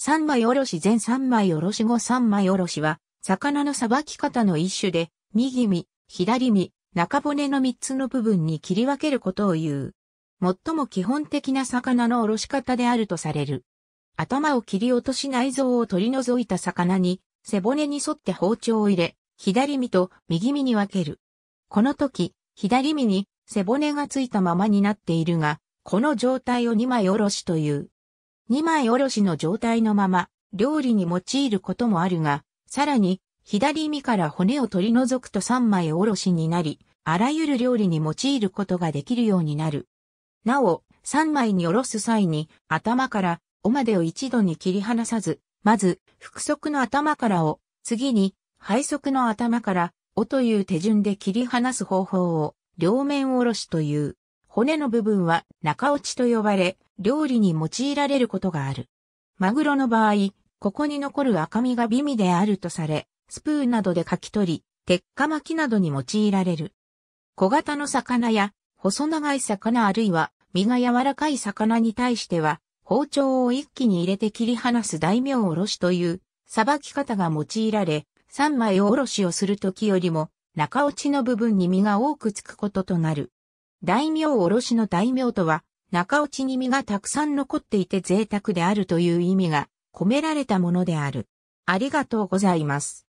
三枚おろし全三枚おろし後三枚おろしは、魚のさばき方の一種で、右身、左身、中骨の三つの部分に切り分けることを言う。最も基本的な魚のおろし方であるとされる。頭を切り落とし内臓を取り除いた魚に、背骨に沿って包丁を入れ、左身と右身に分ける。この時、左身に背骨がついたままになっているが、この状態を二枚おろしという。2枚おろしの状態のまま、料理に用いることもあるが、さらに、左身から骨を取り除くと3枚おろしになり、あらゆる料理に用いることができるようになる。なお、3枚におろす際に、頭から尾までを一度に切り離さず、まず、腹側の頭からを、次に、背側の頭から尾という手順で切り離す方法を、両面おろしという。骨の部分は中落ちと呼ばれ、料理に用いられることがある。マグロの場合、ここに残る赤身が美味であるとされ、スプーンなどでかき取り、鉄火巻きなどに用いられる。小型の魚や、細長い魚あるいは、身が柔らかい魚に対しては、包丁を一気に入れて切り離す大名おろしという、さばき方が用いられ、三枚おろしをするときよりも、中落ちの部分に身が多くつくこととなる。大名おろしの大名とは、中落ちに身がたくさん残っていて贅沢であるという意味が込められたものである。ありがとうございます。